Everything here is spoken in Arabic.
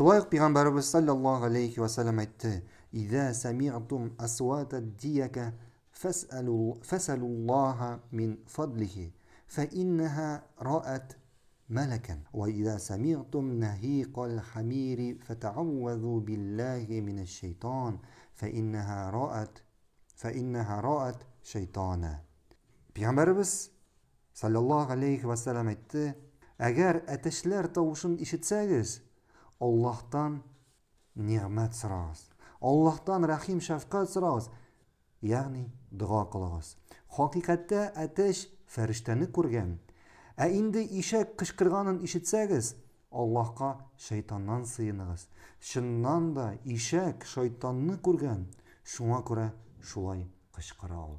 Шулай ук пайғамбарыбыз саллаллаху алейхи вассалам айтты: "Иза сами'тум асвата дияка фасалуллаха мин фадлихи, фа иннаха раат ملكا وإذا سمعتم نهيق الحمير فتعوذوا بالله من الشيطان فإنها رأت فإنها رأت شيطانا Peygamberimiz sallallahu aleyhi ve sellem etti. Eğer ateşler tavuşun işitseniz Аллахтан ниғмәт сорагыз. Аллахтан рәхим шафкат сорагыз. Ягъни дуа кылыгыз. Хакыйкатта атеш фәриштәне күргән. Ә инде ишек кычкырганын ишетсәгез, Аллаһка шайтаннан сыйыныгыз. Шыннан да ишек шайтанны күргән. Шуңа күрә шулай кычкыра